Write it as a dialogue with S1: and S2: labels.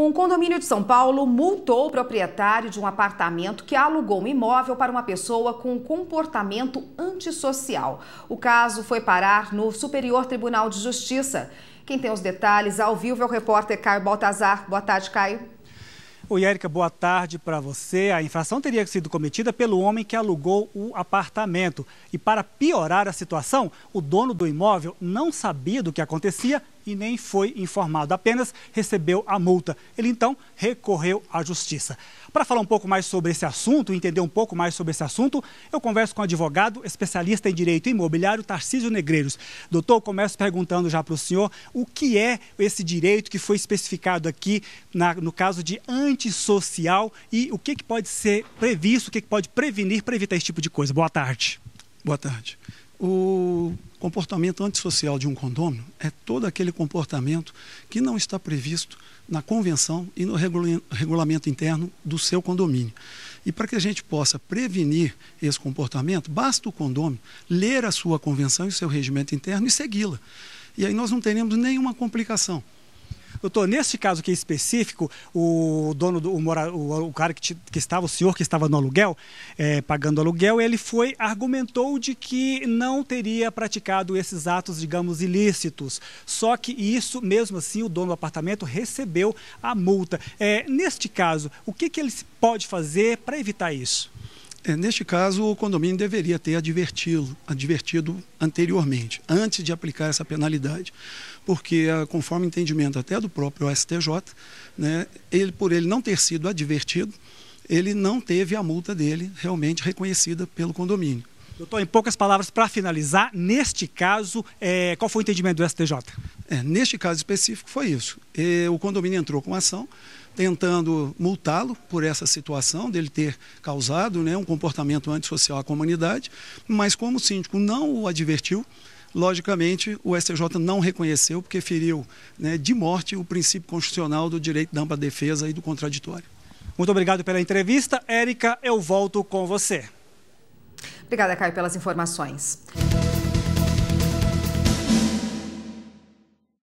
S1: Um condomínio de São Paulo multou o proprietário de um apartamento que alugou um imóvel para uma pessoa com comportamento antissocial. O caso foi parar no Superior Tribunal de Justiça. Quem tem os detalhes ao vivo é o repórter Caio Baltazar. Boa tarde, Caio.
S2: Oi, Érica, boa tarde para você. A infração teria sido cometida pelo homem que alugou o apartamento. E para piorar a situação, o dono do imóvel não sabia do que acontecia e nem foi informado, apenas recebeu a multa. Ele então recorreu à justiça. Para falar um pouco mais sobre esse assunto, entender um pouco mais sobre esse assunto, eu converso com o advogado, especialista em direito imobiliário, Tarcísio Negreiros. Doutor, começo perguntando já para o senhor o que é esse direito que foi especificado aqui na, no caso de antissocial e o que, que pode ser previsto, o que, que pode prevenir para evitar esse tipo de coisa. Boa tarde. Boa tarde. O comportamento antissocial de um condômino é todo
S3: aquele comportamento que não está previsto na convenção e no regulamento interno do seu condomínio. E para que a gente possa prevenir esse comportamento, basta o condomínio ler a sua convenção e o seu regimento interno e segui-la. E aí nós não teremos
S2: nenhuma complicação. Doutor, neste caso aqui específico, o dono do o, mora, o, o cara que, que, estava, o senhor que estava no aluguel, é, pagando aluguel, ele foi, argumentou de que não teria praticado esses atos, digamos, ilícitos. Só que isso, mesmo assim, o dono do apartamento recebeu a multa. É, neste caso, o que, que ele pode fazer para evitar isso? É, neste caso, o condomínio deveria
S3: ter advertido, advertido anteriormente, antes de aplicar essa penalidade. Porque, ah, conforme entendimento até do próprio STJ, né, ele, por ele não ter sido
S2: advertido, ele não teve a multa dele realmente reconhecida pelo condomínio. Doutor, em poucas palavras, para finalizar, neste caso, é, qual foi o entendimento do STJ? É, neste caso específico foi isso. E, o condomínio entrou com ação tentando
S3: multá-lo por essa situação dele ter causado né, um comportamento antissocial à comunidade, mas como o síndico não o advertiu, logicamente o STJ não reconheceu porque feriu né, de morte o princípio constitucional do direito da ampla defesa e do contraditório.
S2: Muito obrigado pela entrevista. Érica, eu volto com você.
S1: Obrigada, Caio, pelas informações.